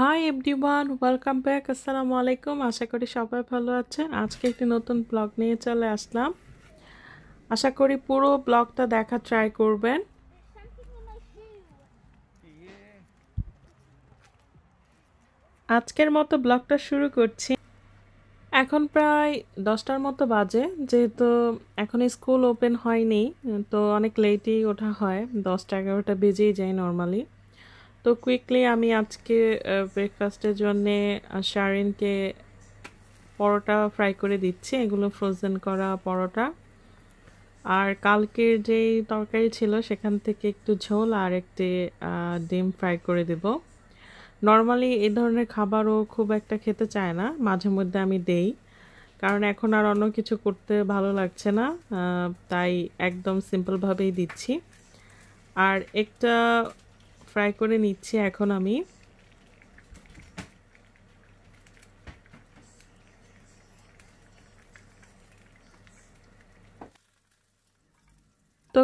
hi everyone welcome back আসসালামু আলাইকুম আশা করি সবাই ভালো আছেন আজকে একটি নতুন ব্লগ নিয়ে চলে আসলাম আশা করি পুরো ব্লগটা দেখা ট্রাই করবেন আজকের মতো ব্লগটা শুরু করছি এখন প্রায় দশটার মতো বাজে যেহেতু এখন স্কুল ওপেন হয়নি তো অনেক লেটেই ওঠা হয় দশটা এগারোটা বেজেই যায় নর্মালি তো কুইকলি আমি আজকে ব্রেকফাস্টের জন্যে শারিনকে পরোটা ফ্রাই করে দিচ্ছি এগুলো ফ্রোজেন করা পরোটা আর কালকের যেই তরকারি ছিল সেখান থেকে একটু ঝোল আর একটি ডিম ফ্রাই করে দেব নর্মালি এই ধরনের খাবারও খুব একটা খেতে চায় না মাঝে মধ্যে আমি দেই কারণ এখন আর অন্য কিছু করতে ভালো লাগছে না তাই একদম সিম্পলভাবেই দিচ্ছি আর একটা ফ্রাই করে নিচ্ছি এখন আমি তো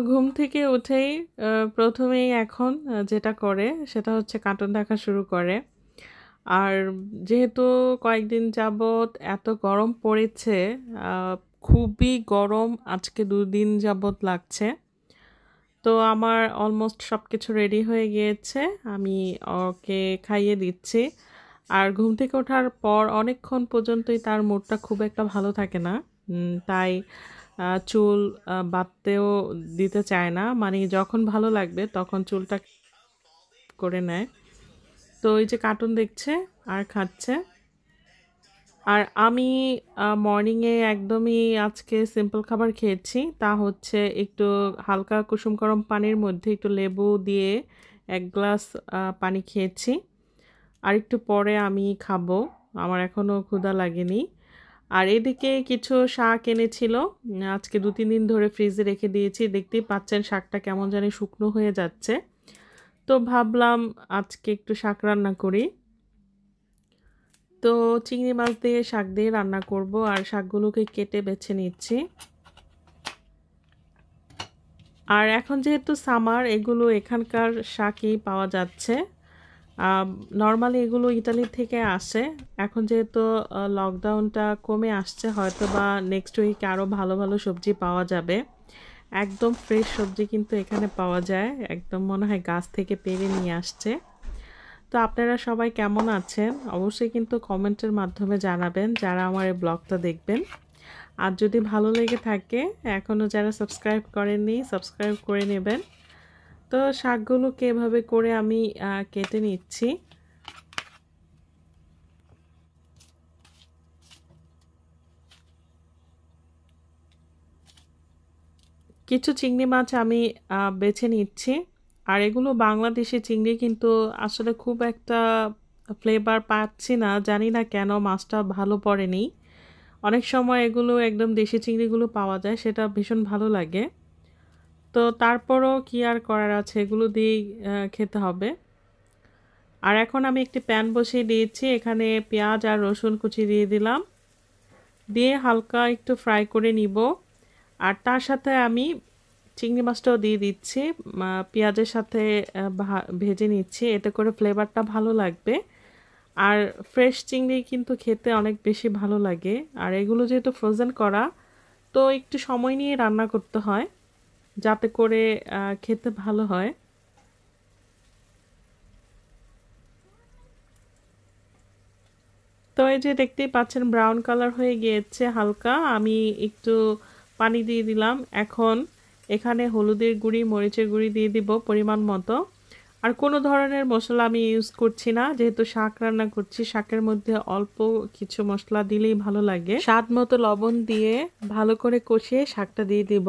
ঘুম থেকে উঠেই প্রথমেই এখন যেটা করে সেটা হচ্ছে কার্টুন দেখা শুরু করে আর যেহেতু কয়েকদিন যাবৎ এত গরম পড়েছে খুবই গরম আজকে দুদিন যাবৎ লাগছে তো আমার অলমোস্ট সব কিছু রেডি হয়ে গিয়েছে আমি ওকে খাইয়ে দিচ্ছি আর ঘুম থেকে ওঠার পর অনেকক্ষণ পর্যন্তই তার মুডটা খুব একটা ভালো থাকে না তাই চুল বাঁধতেও দিতে চায় না মানে যখন ভালো লাগবে তখন চুলটা করে নেয় তো ওই যে কার্টুন দেখছে আর খাচ্ছে আর আমি মর্নিংয়ে একদমই আজকে সিম্পল খাবার খেয়েছি তা হচ্ছে একটু হালকা কুসুম গরম পানির মধ্যে একটু লেবু দিয়ে এক গ্লাস পানি খেয়েছি আর একটু পরে আমি খাবো আমার এখনও ক্ষুধা লাগেনি আর এদিকে কিছু শাক এনেছিল আজকে দু তিন দিন ধরে ফ্রিজে রেখে দিয়েছি দেখতেই পাচ্ছেন শাকটা কেমন জানি শুকনো হয়ে যাচ্ছে তো ভাবলাম আজকে একটু শাক রান্না করি তো চিংড়ি মাছ দিয়ে শাক দিয়ে রান্না করব আর শাকগুলোকে কেটে বেছে নিচ্ছি আর এখন যেহেতু সামার এগুলো এখানকার শাকই পাওয়া যাচ্ছে নর্মালি এগুলো ইতালি থেকে আসে এখন যেহেতু লকডাউনটা কমে আসছে হয়তো বা নেক্সট উইকে আরও ভালো ভালো সবজি পাওয়া যাবে একদম ফ্রেশ সবজি কিন্তু এখানে পাওয়া যায় একদম মনে হয় গাছ থেকে পেরে নিয়ে আসছে তো আপনারা সবাই কেমন আছেন অবশ্যই কিন্তু কমেন্টের মাধ্যমে জানাবেন যারা আমার এই ব্লগটা দেখবেন আর যদি ভালো লেগে থাকে এখনও যারা সাবস্ক্রাইব করেননি সাবস্ক্রাইব করে নেবেন তো শাকগুলো কেভাবে করে আমি কেটে নিচ্ছি কিছু চিংড়ি মাছ আমি বেছে নিচ্ছি আর এগুলো বাংলাদেশে চিংড়ি কিন্তু আসলে খুব একটা ফ্লেভার পাচ্ছি না জানি না কেন মাছটা ভালো পড়েনি অনেক সময় এগুলো একদম দেশি চিংড়িগুলো পাওয়া যায় সেটা ভীষণ ভালো লাগে তো তারপরও কি আর করার আছে এগুলো দিয়েই খেতে হবে আর এখন আমি একটি প্যান বসিয়ে দিয়েছি এখানে পেঁয়াজ আর রসুন কুচি দিয়ে দিলাম দিয়ে হালকা একটু ফ্রাই করে নিব আর তার সাথে আমি চিংড়ি মাছটাও দিয়ে দিচ্ছি পেঁয়াজের সাথে ভেজে নিচ্ছি এতে করে ফ্লেভারটা ভালো লাগবে আর ফ্রেশ চিংড়ি কিন্তু খেতে অনেক বেশি ভালো লাগে আর এগুলো যেহেতু ফ্রোজেন করা তো একটু সময় নিয়ে রান্না করতে হয় যাতে করে খেতে ভালো হয় তো এই যে দেখতেই পাচ্ছেন ব্রাউন কালার হয়ে গিয়েছে হালকা আমি একটু পানি দিয়ে দিলাম এখন এখানে হলুদের গুঁড়ি মরিচের গুঁড়ি দিয়ে দিব পরিমাণ মতো আর কোনো ধরনের মশলা আমি ইউজ করছি না যেহেতু শাক রান্না করছি শাকের মধ্যে অল্প কিছু মশলা দিলেই ভালো লাগে স্বাদ মতো লবণ দিয়ে ভালো করে কষিয়ে শাকটা দিয়ে দিব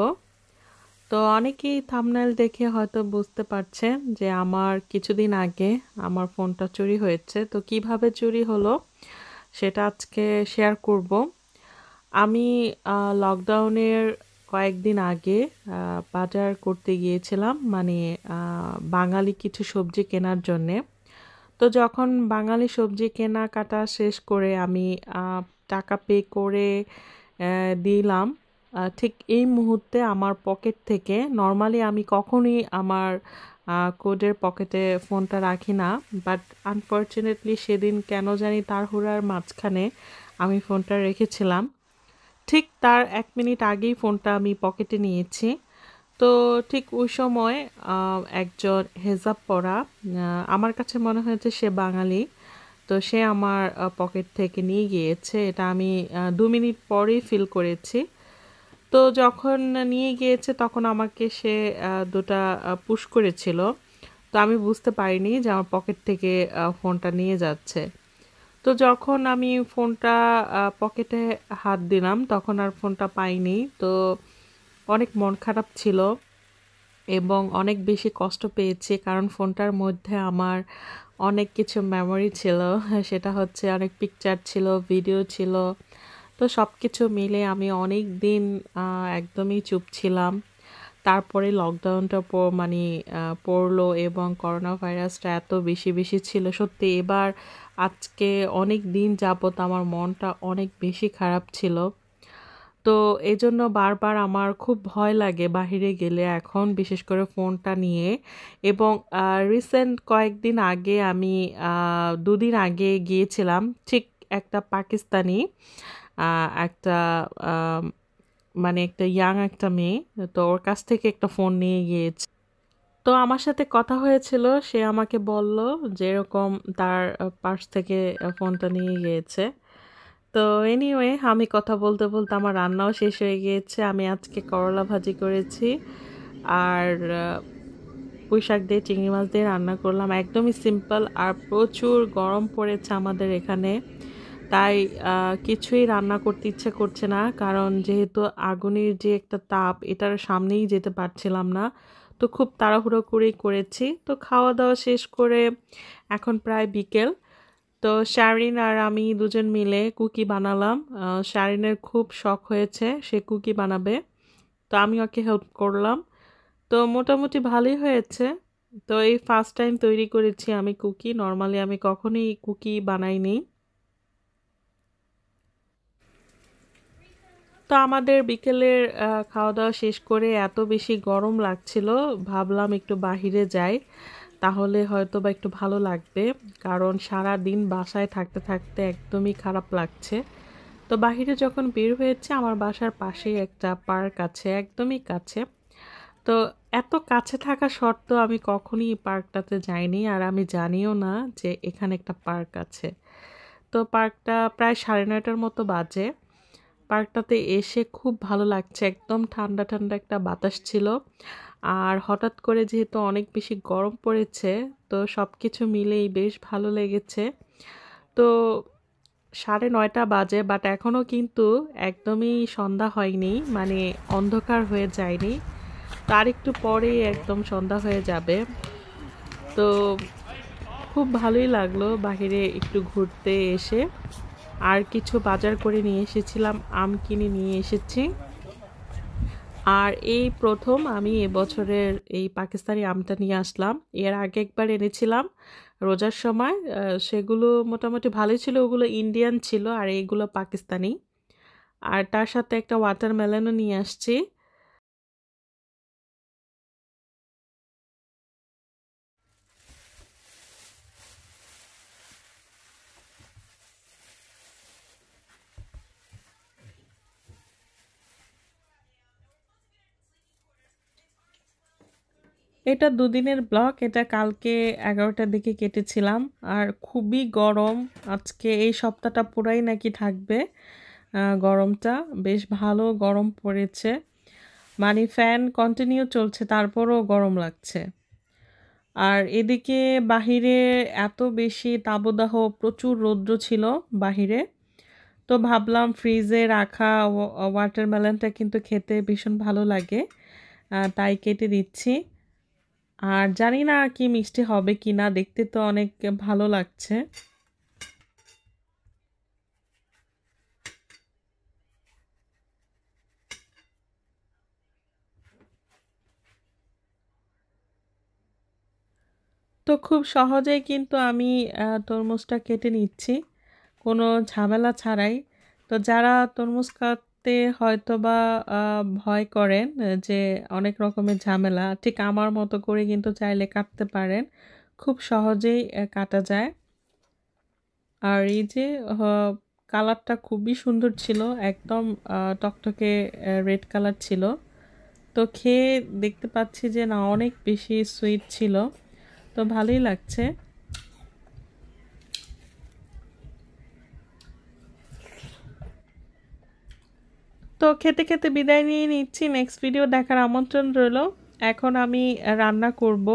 তো অনেকেই থামনাইল দেখে হয়তো বুঝতে পারছেন যে আমার কিছুদিন আগে আমার ফোনটা চুরি হয়েছে তো কিভাবে চুরি হলো সেটা আজকে শেয়ার করব আমি লকডাউনের কয়েকদিন আগে বাজার করতে গিয়েছিলাম মানে বাঙালি কিছু সবজি কেনার জন্যে তো যখন বাঙালি সবজি কেনা কাটা শেষ করে আমি টাকা পে করে দিলাম ঠিক এই মুহূর্তে আমার পকেট থেকে নর্মালি আমি কখনই আমার কোডের পকেটে ফোনটা রাখি না বাট আনফর্চুনেটলি সেদিন কেন জানি হুড়ার মাঝখানে আমি ফোনটা রেখেছিলাম ঠিক তার এক মিনিট আগেই ফোনটা আমি পকেটে নিয়েছি তো ঠিক ওই সময় একজন হেজাব পরা আমার কাছে মনে হয়েছে সে বাঙালি তো সে আমার পকেট থেকে নিয়ে গিয়েছে এটা আমি দু মিনিট পরেই ফিল করেছি তো যখন নিয়ে গিয়েছে তখন আমাকে সে দুটা পুশ করেছিল তো আমি বুঝতে পারিনি যে আমার পকেট থেকে ফোনটা নিয়ে যাচ্ছে তো যখন আমি ফোনটা পকেটে হাত দিলাম তখন আর ফোনটা পাইনি তো অনেক মন খারাপ ছিল এবং অনেক বেশি কষ্ট পেয়েছি কারণ ফোনটার মধ্যে আমার অনেক কিছু মেমোরি ছিল সেটা হচ্ছে অনেক পিকচার ছিল ভিডিও ছিল তো সব কিছু মিলে আমি অনেক দিন একদমই চুপ ছিলাম তারপরে লকডাউনটা মানে পড়লো এবং করোনা ভাইরাসটা এত বেশি বেশি ছিল সত্যি এবার আজকে অনেক দিন যাবত আমার মনটা অনেক বেশি খারাপ ছিল তো এই জন্য বারবার আমার খুব ভয় লাগে বাহিরে গেলে এখন বিশেষ করে ফোনটা নিয়ে এবং রিসেন্ট কয়েকদিন আগে আমি দুদিন আগে গিয়েছিলাম ঠিক একটা পাকিস্তানি একটা মানে একটা ইয়াং একটা মেয়ে তো ওর কাছ থেকে একটা ফোন নিয়ে গিয়েছে তো আমার সাথে কথা হয়েছিল সে আমাকে বলল যে এরকম তার পার্স থেকে ফোনটা নিয়ে গিয়েছে তো এনিওয়ে আমি কথা বলতে বলতে আমার রান্নাও শেষ হয়ে গিয়েছে আমি আজকে করলা ভাজি করেছি আর পুঁই দিয়ে চিংড়ি মাছ দিয়ে রান্না করলাম একদমই সিম্পল আর প্রচুর গরম পড়েছে আমাদের এখানে তাই কিছুই রান্না করতে ইচ্ছে করছে না কারণ যেহেতু আগুনের যে একটা তাপ এটার সামনেই যেতে পারছিলাম না তো খুব তাড়াহুড়ো করেই করেছি তো খাওয়া দাওয়া শেষ করে এখন প্রায় বিকেল তো শারিন আর আমি দুজন মিলে কুকি বানালাম শারিনের খুব শখ হয়েছে সে কুকি বানাবে তো আমি ওকে হেল্প করলাম তো মোটামুটি ভালোই হয়েছে তো এই ফার্স্ট টাইম তৈরি করেছি আমি কুকি নর্মালি আমি কখনোই কুকি বানাইনি তো আমাদের বিকেলের খাওয়া দাওয়া শেষ করে এত বেশি গরম লাগছিল ভাবলাম একটু বাহিরে যাই তাহলে হয়তো বা একটু ভালো লাগবে কারণ সারা দিন বাসায় থাকতে থাকতে একদমই খারাপ লাগছে তো বাহিরে যখন বের হয়েছে আমার বাসার পাশেই একটা পার্ক আছে একদমই কাছে তো এত কাছে থাকা সত্ত্বেও আমি কখনই পার্কটাতে যাইনি আর আমি জানিও না যে এখানে একটা পার্ক আছে তো পার্কটা প্রায় সাড়ে নয়টার মতো বাজে পার্কটাতে এসে খুব ভালো লাগছে একদম ঠান্ডা ঠান্ডা একটা বাতাস ছিল আর হঠাৎ করে যেহেতু অনেক বেশি গরম পড়েছে তো সব কিছু মিলেই বেশ ভালো লেগেছে তো সাড়ে নয়টা বাজে বাট এখনও কিন্তু একদমই সন্ধ্যা হয়নি মানে অন্ধকার হয়ে যায়নি তার একটু পরেই একদম সন্ধ্যা হয়ে যাবে তো খুব ভালোই লাগলো বাহিরে একটু ঘুরতে এসে আর কিছু বাজার করে নিয়ে এসেছিলাম আম কিনে নিয়ে এসেছি আর এই প্রথম আমি এবছরের এই পাকিস্তানি আমটা নিয়ে আসলাম এর আগে একবার এনেছিলাম রোজার সময় সেগুলো মোটামুটি ভালোই ছিল ওগুলো ইন্ডিয়ান ছিল আর এইগুলো পাকিস্তানি আর তার সাথে একটা ওয়াটারমেলনও নিয়ে আসছি এটা দুদিনের ব্লক এটা কালকে এগারোটার দিকে কেটেছিলাম আর খুবই গরম আজকে এই সপ্তাহটা পুরাই নাকি থাকবে গরমটা বেশ ভালো গরম পড়েছে মানে ফ্যান কন্টিনিউ চলছে তারপরও গরম লাগছে আর এদিকে বাহিরে এত বেশি তাবদাহ প্রচুর রৌদ্র ছিল বাহিরে তো ভাবলাম ফ্রিজে রাখা ওয়াটারমেলনটা কিন্তু খেতে ভীষণ ভালো লাগে তাই কেটে দিচ্ছি আর জানি না কি মিষ্টি হবে কি না দেখতে তো অনেক ভালো লাগছে তো খুব সহজেই কিন্তু আমি তরমুজটা কেটে নিচ্ছি কোনো ঝামেলা ছাড়াই তো যারা তরমুজ করতে হয়তো বা ভয় করেন যে অনেক রকমের ঝামেলা ঠিক আমার মতো করে কিন্তু চাইলে কাটতে পারেন খুব সহজেই কাটা যায় আর এই যে কালারটা খুবই সুন্দর ছিল একদম টকটকে রেড কালার ছিল তো খেয়ে দেখতে পাচ্ছি যে না অনেক বেশি সুইট ছিল তো ভালোই লাগছে তো খেতে খেতে বিদায় নিয়ে নিচ্ছি নেক্সট ভিডিও দেখার আমন্ত্রণ রইল এখন আমি রান্না করব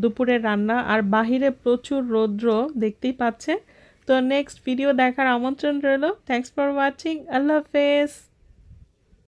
দুপুরে রান্না আর বাহিরে প্রচুর রৌদ্র দেখতেই পাচ্ছে তো নেক্সট ভিডিও দেখার আমন্ত্রণ রইল থ্যাংকস ফর ওয়াচিং আল্লাহ হাফেজ